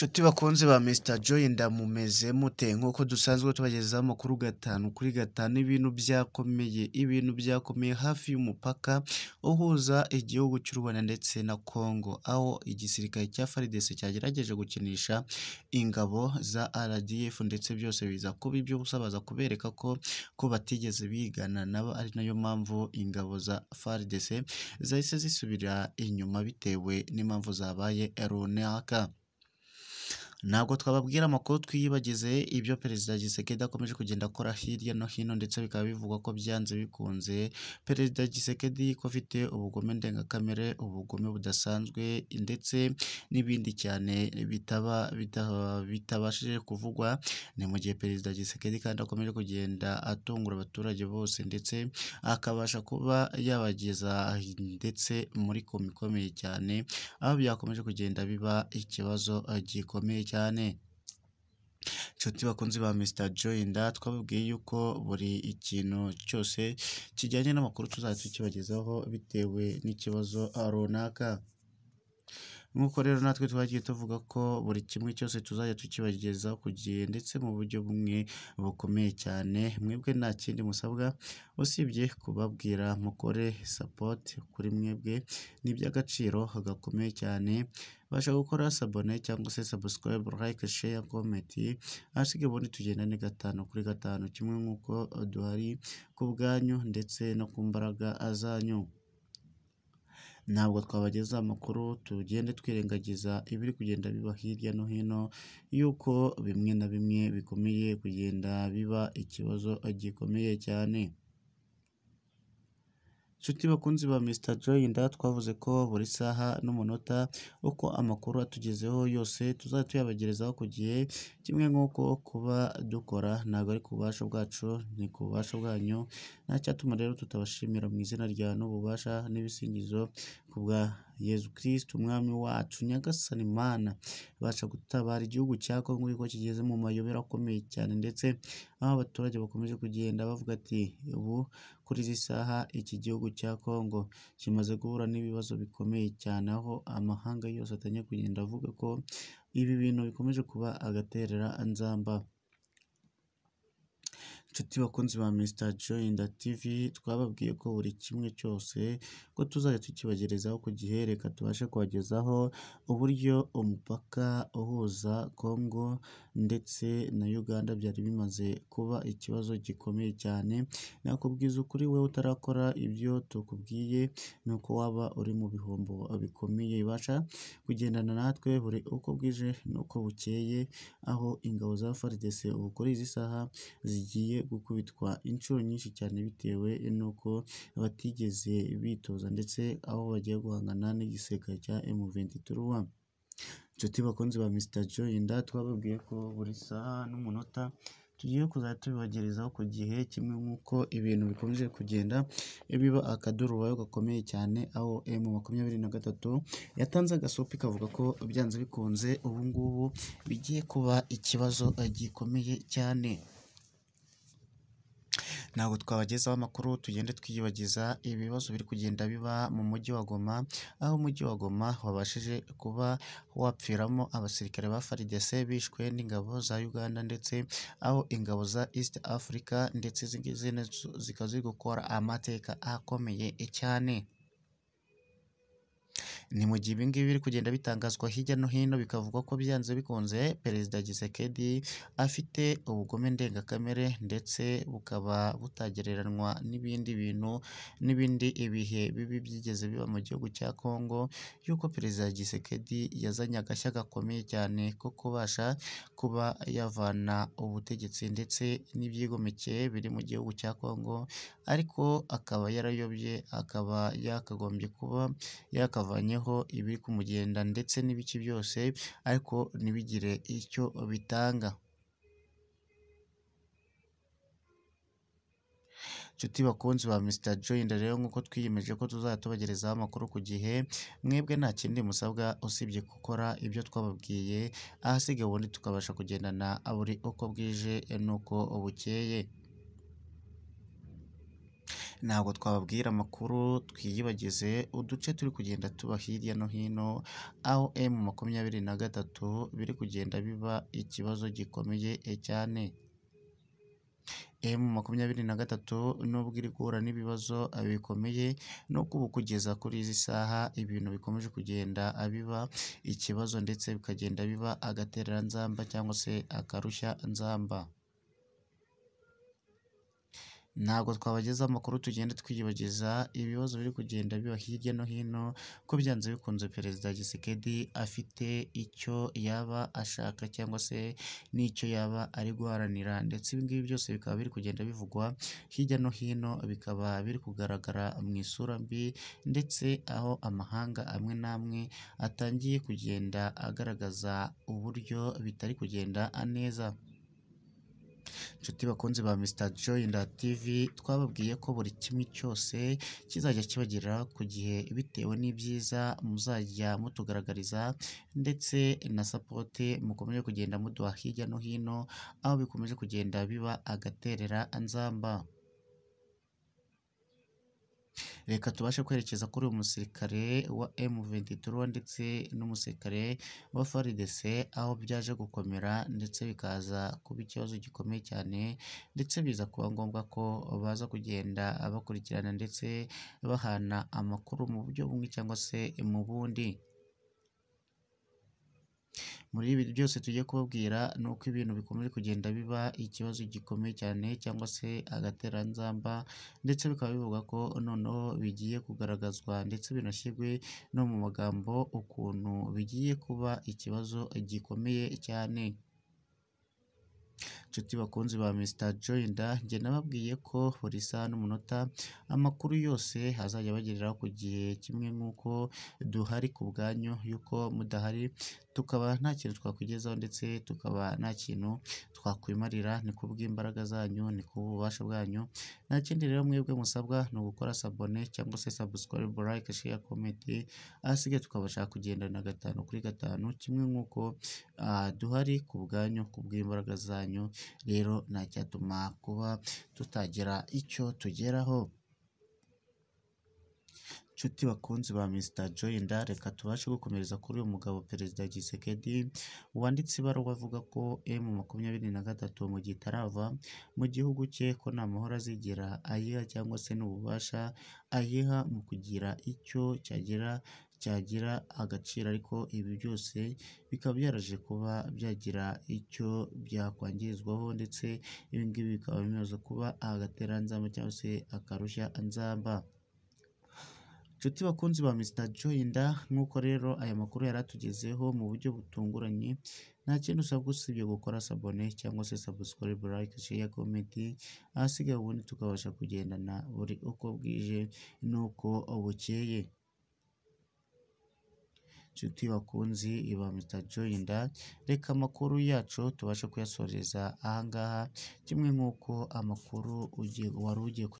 nshuti bakunze ba Mr Joy ndamumeze mute nk'uko dusanzwe tubagezaho amakuru gatanu kuri gatanu ibintu byakomeye ibintu byakomeye hafi y'umupaka uhuza igihugu cy'u Rwanda ndetse na Congo aho igisirikare cya FARDC cyagerageje gukinisha ingabo za RDF ndetse byose biza kuba ibyo baza kubereka ko ko batigeze bigana nabo ari nayo mpamvu ingabo za FARDC zahise zisubira inyuma bitewe n'impamvu zabaye runaka ntabwo twababwira amakuru twiyibagize ibyo perezida Gisekedi akomeje kugenda akora hirya no hino ndetse bikaba bivugwa ko byanze bikunze perezida Gisekedi ko afite ubugome ndengakamere ubugome budasanzwe ndetse n'ibindi cyane bitaba bitabashije kuvugwa ni mu gihe perezida Gisekedi kandi akomeje kugenda atungura abaturage bose ndetse akabasha kuba yabageza ndetse muri koma ikomeye cyane aho byakomeje kugenda biba ikibazo gikomeye cyane inshuti bakunzi ba Mr Joyinda twababwiye yuko buri ikintu cyose kijyanye n'amakuru tuzajya tukibagezaho bitewe n'ikibazo runaka Nk'uko rero natwe twagiye tuvuga ko buri kimwe cyose tuzajya tukibagezaho ku gihe ndetse mu buryo bumwe bukomeye cyane, mwebwe nta kindi musabwa usibye kubabwira mukore support kuri mwebwe ni iby'agaciro gakomeye cyane, basha gukora sabone cyangwa se subscribe, like, share, comment, ahasigaye ubundi tugendane gatanu kuri gatanu kimwe nk'uko duhari ku bwanyu ndetse no ku mbaraga zanyu. ntabwo twabagezaho amakuru tugende twirengagiza ibiri kugenda biba hirya no hino yuko bimwe na bimwe bikomeye kugenda biba ikibazo gikomeye cyane. Nshuti bakunzi ba Mr Joy, twavuze ko buri saha n'umunota uko amakuru atugezeho yose tuzajya tuyabagerezaho ku gihe, kimwe nk'uko kuba dukora ntabwo ari ku bubasha bwacu ni ku bubasha bwanyu, nta rero tutabashimira mu izina rya n'ububasha n'ibisingizo kubwa yezu Kristu umwami wacu nyagasani mana ibasha gutabara igihugu cya kongo yuko kigeze mu mayobera akomeye cyane ndetse aho abaturage bakomeje kugenda bavuga ati ubu kuri izi saha iki gihugu cya kongo kimaze guhura n'ibibazo bikomeye cyane aho amahanga yose atanye kugenda avuga ko ibi bintu bikomeje kuba agaterera agatereranzamba Inshuti bakunzi ba Mr Joy TV, twababwiye ko buri kimwe cyose ko tuzajya tukibagerezaho ku gihe, reka tubashe kubagezaho uburyo umupaka uhuza Congo ndetse na Uganda byari bimaze kuba ikibazo gikomeye cyane, nakubwiza ukuri wowe utarakora ibyo tukubwiye ni uko waba uri mu bihombo bikomeye, ibasha kugendana natwe buri uko bwije n'uko bukeye, aho ingabo za FARDC ubu kuri izi saha zigiye gukubitwa inshuro nyinshi cyane bitewe n'uko batigeze bitoza ndetse aho bagiye guhangana n'igisirikare cya M23. Inshuti bakunzi ba Mr Joyenda, twababwiye ko buri saha n'umunota tugiye kuzajya tubibagerezaho ku gihe kimwe nk'uko ibintu bikomeje kugenda biba akaduruvayo gakomeye cyane aho M makumyabiri na gatatu yatanze agasopi kavuga ko byanze bikunze ubu ngubu bigiye kuba ikibazo gikomeye cyane. ntabwo twabagezaho amakuru tugende twiyibagiza ibibazo biri kugenda biba mu mujyi wa Goma aho umujyi wa Goma wabashije kuba wapfiramo abasirikare ba FARDC bishwe n'ingabo za Uganda ndetse aho ingabo za East Africa ndetse zikaba ziri gukora amateka akomeye cyane Ni mu gihe ibi biri kugenda bitangazwa hirya no hino bikavugwa ko byanze bikunze Perezida Gisekedi afite ubugome ndengakamere ndetse bukaba butagereranywa n'ibindi bintu n'ibindi ibihe bibi byigeze biba mu gihugu cya Congo y'uko Perezida Gisekedi yazanye agashya gakomeye cyane ko kubasha kuba yavana ubutegetsi ndetse n'ibyigomeke biri mu gihugu cya Congo ariko akaba yarayobye akaba yakagombye kuba yakavayeho bigereho, ibiri kumugenda ndetse n'ibiki byose ariko ntibigire icyo bitanga. Nshuti bakunzi ba Mr Joyner rero nk'uko twiyemeje ko tuzajya tubagerezaho amakuru ku gihe, mwebwe nta kindi musabwa usibye gukora ibyo twababwiye, ahasigaye ubundi tukabasha kugendana buri uko bwije n'uko bukeye. ntabwo twababwira amakuru twiyibagize uduce turi kugenda tuba hirya no hino aho M makumyabiri na gatatu biri kugenda biba ikibazo gikomeye cyane M makumyabiri na gatatu nubwo iri guhura n'ibibazo bikomeye nuko ubu kugeza kuri izi saha ibintu bikomeje kugenda biba ikibazo ndetse bikagenda biba agatereranzamba cyangwa se akarushya nzamba Ntabwo twabagezaho amakuru tugenda twiyibagiriza ibibazo biri kugenda biba hirya no hino ko byanze bikunze Perezida Gisekedi afite icyo yaba ashaka cyangwa se n'icyo yaba ari guharanira ndetse ibi ngibi byose bikaba biri kugenda bivugwa hirya no hino bikaba biri kugaragara mu isura mbi ndetse aho amahanga amwe n'amwe atangiye kugenda agaragaza uburyo bitari kugenda neza. Nshuti bakunzi ba Mr Joy TV twababwiye ko buri kimwe cyose kizajya kibagera ku gihe bitewe n'ibyiza muzajya mutugaragariza ndetse na sapoti mukomeje kugenda muduha hirya no hino aho bikomeje kugenda biba agaterera nzamba. reka tubashe kwerekeza kuri uyu musirikare wa M23 ndetse n'umusirikare wa FARDC aho byaje gukomera ndetse bikaza kuba ikibazo gikomeye cyane ndetse biza kuba ngombwa ko baza kugenda bakurikirana ndetse bahana amakuru mu buryo bumwe cyangwa se mu bundi muri ibi byose tujye kubabwira ni uko ibintu bikomeje kugenda biba ikibazo gikomeye cyane cyangwa se agatereranzamba ndetse bikaba bivugwa ko noneho bigiye kugaragazwa ndetse binashyirwe no mu magambo ukuntu bigiye kuba ikibazo gikomeye cyane. nshuti bakunzi ba Mr Joyda njye nababwiye ko buri saha n'umunota amakuru yose azajya abageraho ku gihe kimwe nk'uko duhari ku bwanyu y'uko mudahari tukaba nta kintu twakwigezaho ndetse tukaba nta kintu twakwimarira ni kubw'imbaraga zanyu ni ku kububasha bwanyu nta kindi rero mwebwe musabwa ni ugukora sabone cyangwa se subscribe like share comment ahasigaye tukabasha kugendana gatanu kuri gatanu kimwe nk'uko ah, duhari ku bwanyu ku bw'imbaraga zanyu rero ntacyatuma kuba tutagira icyo tugeraho nshuti bakunzi ba Mr Joyinda reka tubashe gukomereza kuri uyu mugabo perezida Gisekedi wanditse ibaruwa avuga ko M makumyabiri na gatatu mu gitarava mu gihugu cye ko nta mahoro azigera ayiha cyangwa se n'ububasha ayiha mu kugira icyo cyagera cyagira agaciro ariko ibi byose bikaba byaraje kuba byagira icyo byakwangizwaho ndetse ibi ngibi bikaba bimaze kuba agatereranzamba cyangwa se akarushya nzamba inshuti bakunzi ba Mr Joyinda nk'uko rero aya makuru yari atugezeho mu buryo butunguranye nta kintu usabwa usibye gukora sabone cyangwa se subscribe like share comment ahasigaye ubundi tukabasha kugendana buri uko bwije n'uko bukeye nshuti bakunzi ibamita joyinda reka amakuru yacu tubashe kuyasoreza aha kimwe nk'uko amakuru wari ugiye